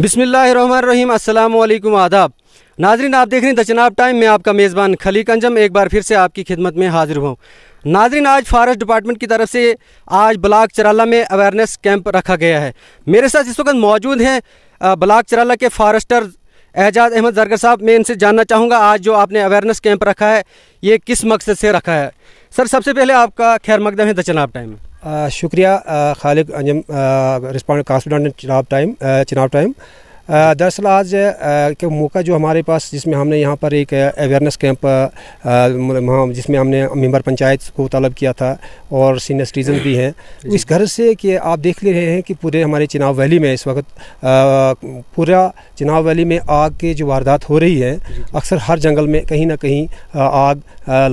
बिसमीम अल्लाम आदाब नाजरीन आप देख रहे हैं द चनाब टाइम में आपका मेज़बान खलीक अंजम एक बार फिर से आपकी खिदमत में हाजिर हूँ नाजरीन आज फॉरेस्ट डिपार्टमेंट की तरफ से आज ब्लाक चराला में अवेयरनेस कैंप रखा गया है मेरे साथ इस वक्त मौजूद हैं ब्लाक चराला के फॉरेस्टर एजाज अहमद जरगर साहब मैं इनसे जानना चाहूँगा आज जो आपने अवेयरनेस कैंप रखा है ये किस मकसद से रखा है सर सबसे पहले आपका खैर मकदम है द चनाब टाइम में शुक्रिया खालिद अंजम रिस्पॉन्ड कास्टूडेंट चिनाब टाइम चिनाब टाइम दरअसल आज के मौका जो हमारे पास जिसमें हमने यहाँ पर एक अवेयरनेस मतलब कैंप जिसमें हमने मेम्बर पंचायत को तलब किया था और सीनियर सिटीज़न भी हैं तो इस घर से कि आप देख ले रहे हैं कि पूरे हमारे चिनाव वैली में इस वक्त पूरा चिनाव वैली में आग के जो वारदात हो रही है अक्सर हर जंगल में कहीं ना कहीं आग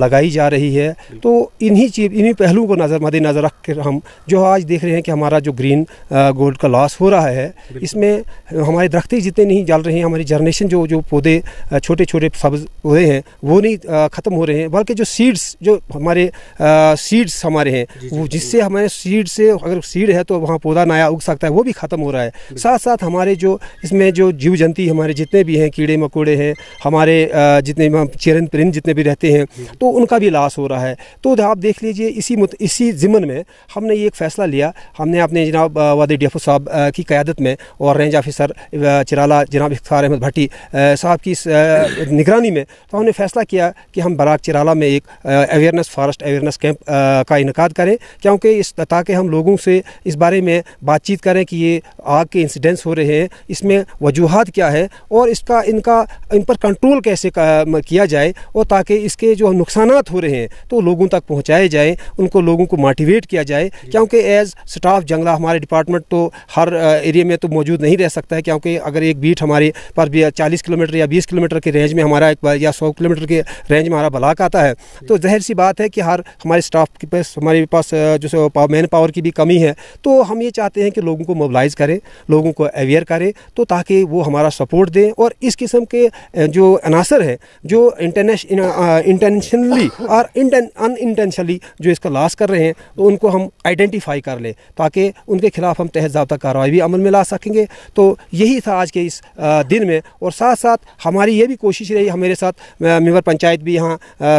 लगाई जा रही है तो इन्हीं चीज इन्हीं पहलुओं को नज़र मद्देनजर रख कर हम जो आज देख रहे हैं कि हमारा जो ग्रीन गोल्ड का लॉस हो रहा है इसमें हमारे दरख्त ही जितने नहीं जल रहे हैं हमारी जनरेशन जो जो पौधे छोटे छोटे सब्ज पौधे हैं वो नहीं ख़त्म हो रहे हैं बल्कि जो सीड्स जो हमारे सीड्स हमारे हैं वो जिससे हमारे सीड से अगर सीड है तो वहाँ पौधा नया उग सकता है वो भी ख़त्म हो रहा है साथ साथ हमारे जो इसमें जो जीव जंतु हमारे जितने भी हैं कीड़े मकोड़े हैं हमारे जितने चिरन परिंद जितने भी रहते हैं तो उनका भी लाश हो रहा है तो आप देख लीजिए इसी इसी ज़िमन में हमने ये एक फ़ैसला लिया हमने अपने जनाब वादी डी साहब की क़्यादत में और रेंज ऑफिसर चिराला जनाब इफ्तार अहमद भट्टी साहब की निगरानी में तो हमने फैसला किया कि हम बराक चिराला में एक अवेयरनेस फॉरेस्ट अवेयरनेस कैंप का इनका करें क्योंकि इस ताकि हम लोगों से इस बारे में बातचीत करें कि ये आग के इंसिडेंट्स हो रहे हैं इसमें वजूहत क्या है और इसका इनका इन पर कंट्रोल कैसे किया जाए और ताकि इसके जो नुकसान हो रहे हैं तो लोगों तक पहुँचाए जाएँ उनको लोगों को मोटिवेट किया जाए क्योंकि एज स्टाफ जंगला हमारे डिपार्टमेंट तो हर एरिया में तो मौजूद नहीं रह सकता है क्योंकि अगर एक बीट हमारे पास चालीस किलोमीटर या बीस किलोमीटर के रेंज में हमारा एक या सौ किलोमीटर के रेंज में हमारा ब्लाक आता है तो जहर सी बात है कि हर हमारे स्टाफ के पास हमारे पास जो मैन पावर की भी कमी है तो हम ये चाहते हैं कि लोगों को मोबलाइज करें लोगों को अवेयर करें तो ताकि वो हमारा सपोर्ट दें और इस किस्म के जो अनासर हैं जो इंटरनेश इंटेंशनली और इंटेंशनली जो इसका लॉस कर रहे हैं तो उनको हम आइडेंटिफाई कर लें ताकि उनके खिलाफ हम तहजाबता कार्रवाई भी अमल में ला सकेंगे तो यही था आज के इस दिन में और साथ साथ हमारी ये भी कोशिश रही हमारे साथ मेवर पंचायत भी यहाँ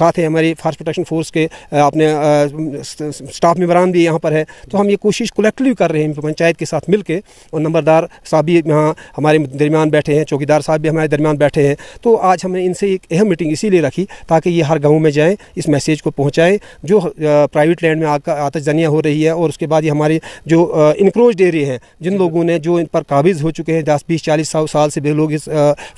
साथ है हमारी फास्ट प्रोटेक्शन फोर्स के अपने स्टाफ मेबरान भी यहाँ पर है तो हम ये कोशिश कलेक्टिव कर रहे हैं पंचायत के साथ मिलकर और नंबरदार साहब भी यहाँ हमारे दरमियान बैठे हैं चौकीदार साहब भी हमारे दरमियान बैठे हैं तो आज हमने इनसे एक अहम मीटिंग इसीलिए रखी ताकि ये हर गाँव में जाएँ इस मैसेज को पहुँचाएँ जो प्राइवेट लैंड में आग आतजनिया हो रही है और उसके बाद ये हमारी जो इनक्रोच एरिए हैं जिन लोगों ने जो इन पर काबिज़ हो चुके चुके हैं दस बीस चालीस सौ साल से भी लोग इस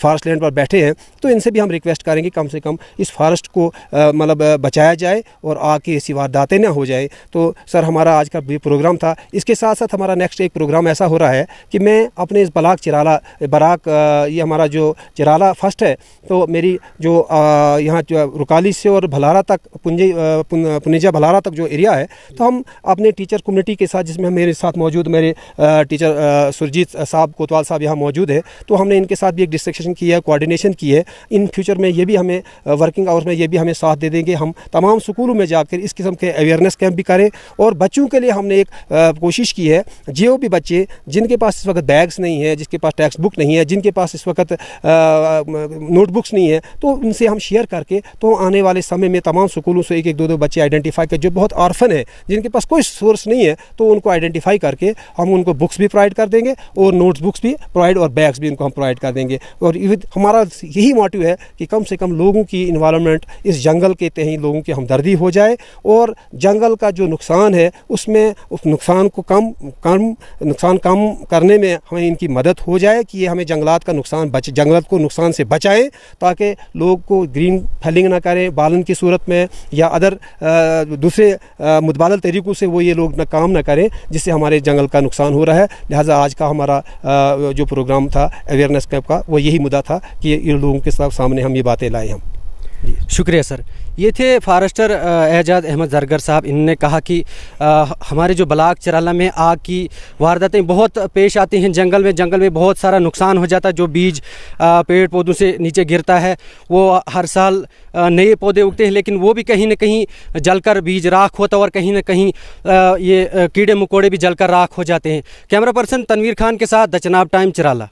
फॉरेस्ट लैंड पर बैठे हैं तो इनसे भी हम रिक्वेस्ट करेंगे कम से कम इस फॉरेस्ट को मतलब बचाया जाए और आके ऐसी वारदातें ना हो जाए तो सर हमारा आज का भी प्रोग्राम था इसके साथ साथ हमारा नेक्स्ट एक प्रोग्राम ऐसा हो रहा है कि मैं अपने इस बलाक चिराला बराक ये हमारा जो चिराला फर्स्ट है तो मेरी जो यहाँ रुकाली से और भलारा तक पुंजी पुनिजा भलारा तक जो एरिया है तो हम अपने टीचर कम्युनिटी के साथ जिसमें मेरे साथ मौजूद मेरे टीचर सुरजीत साहब कोतवाल अग्रवाल साहब यहाँ मौजूद है तो हमने इनके साथ भी एक डिस्कशन की है कोऑर्डिनेशन की है इन फ्यूचर में ये भी हमें वर्किंग आवर्स में ये भी हमें साथ दे देंगे हम तमाम स्कूलों में जाकर इस किस्म के अवेयरनेस कैंप भी करें और बच्चों के लिए हमने एक कोशिश की है जो भी बच्चे जिनके पास इस वक्त बैग्स नहीं है जिसके पास टेक्स्ट बुक नहीं है जिनके पास इस वक्त नोटबुक्स नहीं है तो उनसे हम शेयर करके तो आने वाले समय में तमाम स्कूलों से एक एक दो दो बच्चे आइडेंटिफाई कर जो बहुत ऑर्फन है जिनके पास कोई सोर्स नहीं है तो उनको आइडेंटिफाई करके हम उनको बुक्स भी प्रोवाइड कर देंगे और नोट्स बुक्स भी प्रोवाइड और बैग्स भी इनको हम प्रोवाइड कर देंगे और हमारा यही मोटिव है कि कम से कम लोगों की इन्वामेंट इस जंगल के तहत लोगों की हमदर्दी हो जाए और जंगल का जो नुकसान है उसमें उस नुकसान को कम कम नुकसान कम करने में हमें इनकी मदद हो जाए कि ये हमें जंगलात का नुकसान बच जंगलात को नुकसान से बचाएं ताकि लोग को ग्रीन फलिंग ना करें बालन की सूरत में या अदर दूसरे मुतबादल तरीक़ों से वो ये लोग ना काम ना करें जिससे हमारे जंगल का नुकसान हो रहा है लिहाजा आज का हमारा जो प्रोग्राम था अवेयरनेस कैंप का वो यही मुद्दा था कि इन लोगों के साथ सामने हम ये बातें लाए हम शुक्रिया सर ये थे फारेस्टर एजाज अहमद जरगर साहब इन्होंने कहा कि हमारे जो ब्लाक चराला में आग की वारदातें बहुत पेश आती हैं जंगल में जंगल में बहुत सारा नुकसान हो जाता है जो बीज पेड़ पौधों से नीचे गिरता है वो हर साल नए पौधे उगते हैं लेकिन वो भी कहीं ना कहीं जलकर बीज राख होता और कहीं ना कहीं ये कीड़े मकोड़े भी जलकर राख हो जाते हैं कैमरा पर्सन तनवीर खान के साथ दचनाब टाइम चराला